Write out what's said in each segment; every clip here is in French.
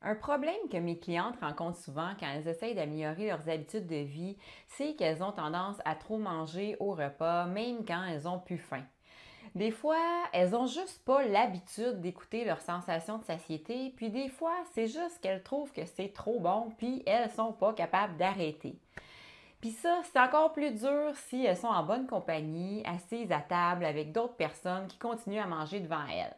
Un problème que mes clientes rencontrent souvent quand elles essayent d'améliorer leurs habitudes de vie, c'est qu'elles ont tendance à trop manger au repas, même quand elles ont plus faim. Des fois, elles n'ont juste pas l'habitude d'écouter leur sensation de satiété, puis des fois, c'est juste qu'elles trouvent que c'est trop bon, puis elles ne sont pas capables d'arrêter. Puis ça, c'est encore plus dur si elles sont en bonne compagnie, assises à table avec d'autres personnes qui continuent à manger devant elles.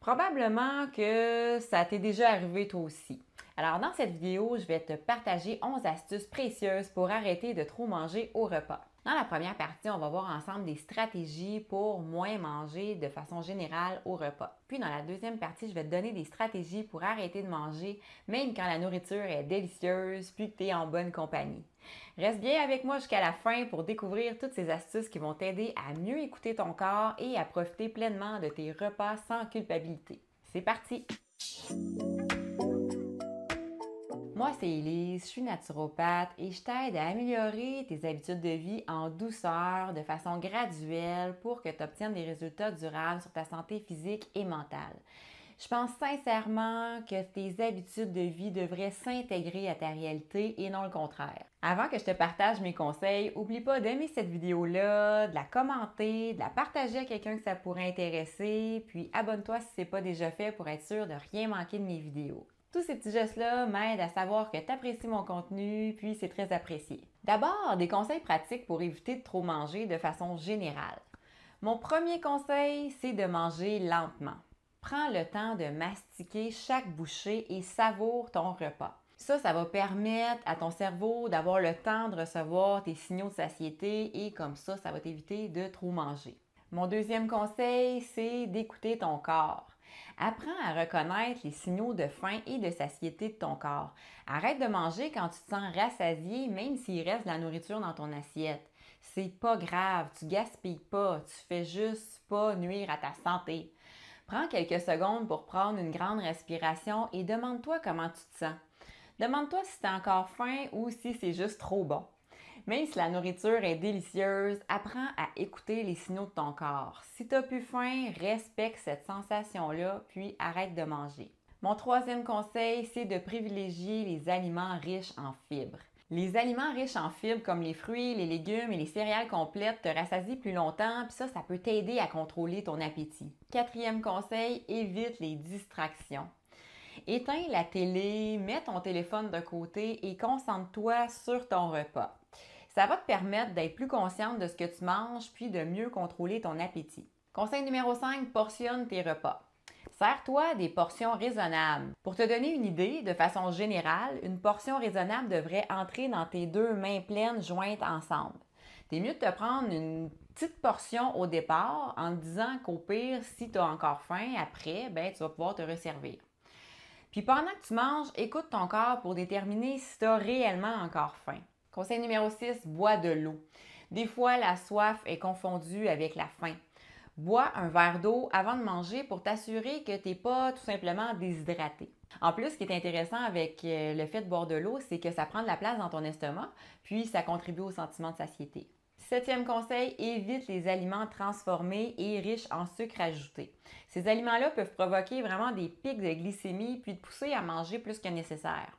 Probablement que ça t'est déjà arrivé toi aussi. Alors dans cette vidéo, je vais te partager 11 astuces précieuses pour arrêter de trop manger au repas. Dans la première partie, on va voir ensemble des stratégies pour moins manger de façon générale au repas. Puis dans la deuxième partie, je vais te donner des stratégies pour arrêter de manger, même quand la nourriture est délicieuse, puis que tu es en bonne compagnie. Reste bien avec moi jusqu'à la fin pour découvrir toutes ces astuces qui vont t'aider à mieux écouter ton corps et à profiter pleinement de tes repas sans culpabilité. C'est parti! Moi, c'est Elise, je suis naturopathe et je t'aide à améliorer tes habitudes de vie en douceur, de façon graduelle, pour que tu obtiennes des résultats durables sur ta santé physique et mentale. Je pense sincèrement que tes habitudes de vie devraient s'intégrer à ta réalité et non le contraire. Avant que je te partage mes conseils, oublie pas d'aimer cette vidéo-là, de la commenter, de la partager à quelqu'un que ça pourrait intéresser, puis abonne-toi si ce n'est pas déjà fait pour être sûr de rien manquer de mes vidéos. Tous ces petits gestes-là m'aident à savoir que tu apprécies mon contenu, puis c'est très apprécié. D'abord, des conseils pratiques pour éviter de trop manger de façon générale. Mon premier conseil, c'est de manger lentement. Prends le temps de mastiquer chaque bouchée et savoure ton repas. Ça, ça va permettre à ton cerveau d'avoir le temps de recevoir tes signaux de satiété et comme ça, ça va t'éviter de trop manger. Mon deuxième conseil, c'est d'écouter ton corps. Apprends à reconnaître les signaux de faim et de satiété de ton corps. Arrête de manger quand tu te sens rassasié, même s'il reste de la nourriture dans ton assiette. C'est pas grave, tu gaspilles pas, tu fais juste pas nuire à ta santé. Prends quelques secondes pour prendre une grande respiration et demande-toi comment tu te sens. Demande-toi si tu as encore faim ou si c'est juste trop bon. Même si la nourriture est délicieuse, apprends à écouter les signaux de ton corps. Si tu n'as plus faim, respecte cette sensation-là, puis arrête de manger. Mon troisième conseil, c'est de privilégier les aliments riches en fibres. Les aliments riches en fibres comme les fruits, les légumes et les céréales complètes te rassasient plus longtemps, puis ça, ça peut t'aider à contrôler ton appétit. Quatrième conseil, évite les distractions. Éteins la télé, mets ton téléphone de côté et concentre-toi sur ton repas. Ça va te permettre d'être plus consciente de ce que tu manges puis de mieux contrôler ton appétit. Conseil numéro 5, portionne tes repas. Sers-toi des portions raisonnables. Pour te donner une idée, de façon générale, une portion raisonnable devrait entrer dans tes deux mains pleines jointes ensemble. T'es mieux de te prendre une petite portion au départ en te disant qu'au pire, si tu as encore faim après, ben, tu vas pouvoir te resservir. Puis pendant que tu manges, écoute ton corps pour déterminer si tu as réellement encore faim. Conseil numéro 6, bois de l'eau. Des fois, la soif est confondue avec la faim. Bois un verre d'eau avant de manger pour t'assurer que tu n'es pas tout simplement déshydraté. En plus, ce qui est intéressant avec euh, le fait de boire de l'eau, c'est que ça prend de la place dans ton estomac, puis ça contribue au sentiment de satiété. Septième conseil, évite les aliments transformés et riches en sucre ajouté. Ces aliments-là peuvent provoquer vraiment des pics de glycémie puis te pousser à manger plus que nécessaire.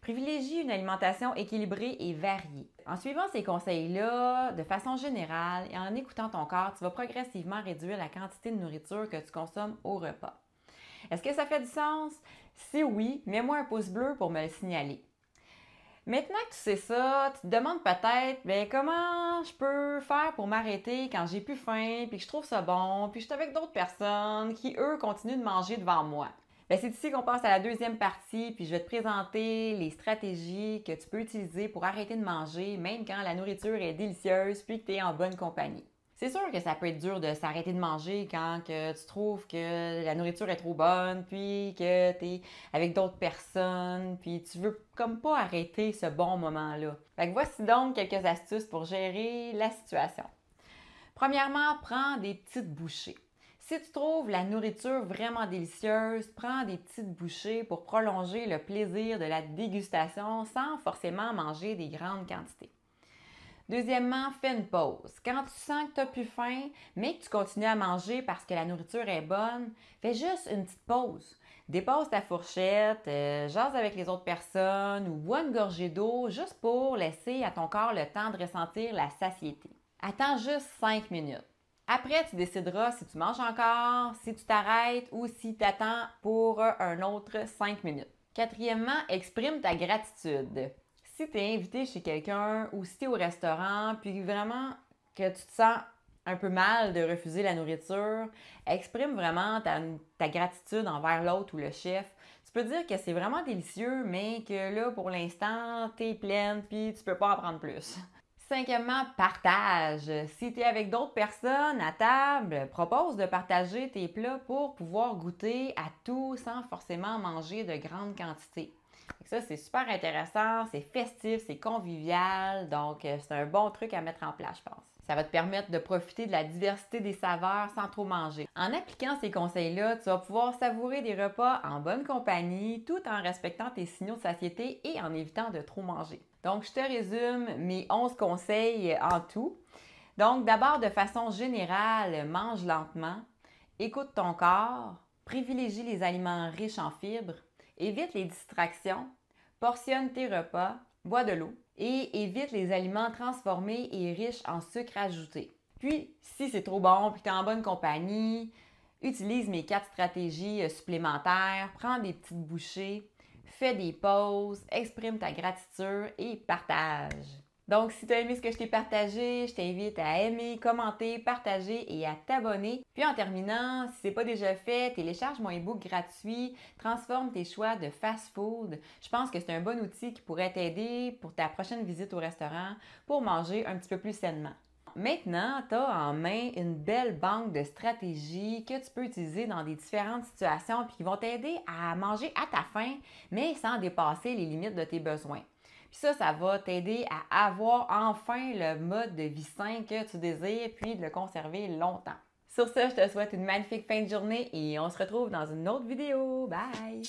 Privilégie une alimentation équilibrée et variée. En suivant ces conseils-là, de façon générale, et en écoutant ton corps, tu vas progressivement réduire la quantité de nourriture que tu consommes au repas. Est-ce que ça fait du sens? Si oui, mets-moi un pouce bleu pour me le signaler. Maintenant que tu sais ça, tu te demandes peut-être ben, comment je peux faire pour m'arrêter quand j'ai plus faim, puis que je trouve ça bon, puis je suis avec d'autres personnes qui, eux, continuent de manger devant moi. Ben, c'est ici qu'on passe à la deuxième partie, puis je vais te présenter les stratégies que tu peux utiliser pour arrêter de manger, même quand la nourriture est délicieuse, puis que tu es en bonne compagnie. C'est sûr que ça peut être dur de s'arrêter de manger quand tu trouves que la nourriture est trop bonne, puis que tu es avec d'autres personnes, puis tu veux comme pas arrêter ce bon moment-là. voici donc quelques astuces pour gérer la situation. Premièrement, prends des petites bouchées. Si tu trouves la nourriture vraiment délicieuse, prends des petites bouchées pour prolonger le plaisir de la dégustation sans forcément manger des grandes quantités. Deuxièmement, fais une pause. Quand tu sens que tu n'as plus faim, mais que tu continues à manger parce que la nourriture est bonne, fais juste une petite pause. Dépose ta fourchette, euh, jase avec les autres personnes ou bois une gorgée d'eau juste pour laisser à ton corps le temps de ressentir la satiété. Attends juste cinq minutes. Après, tu décideras si tu manges encore, si tu t'arrêtes ou si tu attends pour un autre 5 minutes. Quatrièmement, exprime ta gratitude. Si tu es invité chez quelqu'un ou si tu es au restaurant, puis vraiment que tu te sens un peu mal de refuser la nourriture, exprime vraiment ta, gratitude envers l'autre ou le chef. Tu peux dire que c'est vraiment délicieux, mais que là, pour l'instant, tu es pleine, puis tu peux pas en prendre plus. Cinquièmement, partage. Si tu es avec d'autres personnes à table, propose de partager tes plats pour pouvoir goûter à tout sans forcément manger de grandes quantités. Ça, c'est super intéressant, c'est festif, c'est convivial, donc euh, c'est un bon truc à mettre en place, je pense. Ça va te permettre de profiter de la diversité des saveurs sans trop manger. En appliquant ces conseils-là, tu vas pouvoir savourer des repas en bonne compagnie tout en respectant tes signaux de satiété et en évitant de trop manger. Donc, je te résume mes 11 conseils en tout. Donc, d'abord, de façon générale, mange lentement, écoute ton corps, privilégie les aliments riches en fibres, évite les distractions, portionne tes repas, bois de l'eau et évite les aliments transformés et riches en sucre ajouté. Puis, si c'est trop bon, puis tu es en bonne compagnie, utilise mes quatre stratégies supplémentaires, prends des petites bouchées, fais des pauses, exprime ta gratitude et partage. Donc, si tu as aimé ce que je t'ai partagé, je t'invite à aimer, commenter, partager et à t'abonner. Puis en terminant, si ce n'est pas déjà fait, télécharge mon e-book gratuit, transforme tes choix de fast-food. Je pense que c'est un bon outil qui pourrait t'aider pour ta prochaine visite au restaurant pour manger un petit peu plus sainement. Maintenant, tu as en main une belle banque de stratégies que tu peux utiliser dans des différentes situations puis qui vont t'aider à manger à ta faim, mais sans dépasser les limites de tes besoins. Puis ça, ça va t'aider à avoir enfin le mode de vie sain que tu désires puis de le conserver longtemps. Sur ce, je te souhaite une magnifique fin de journée et on se retrouve dans une autre vidéo. Bye!